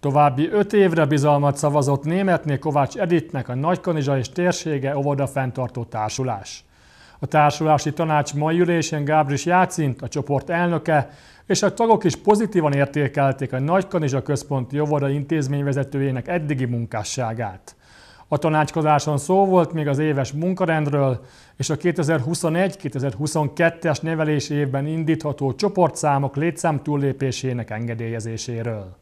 További öt évre bizalmat szavazott németné Kovács Editnek a Nagykanizsa és térsége óvoda fenntartó társulás. A társulási tanács mai ülésén Gábris Jácint, a csoport elnöke, és a tagok is pozitívan értékelték a Nagykanizsa Központi Óvoda intézményvezetőjének eddigi munkásságát. A tanácskozáson szó volt még az éves munkarendről és a 2021-2022-es nevelési évben indítható csoportszámok létszám túllépésének engedélyezéséről.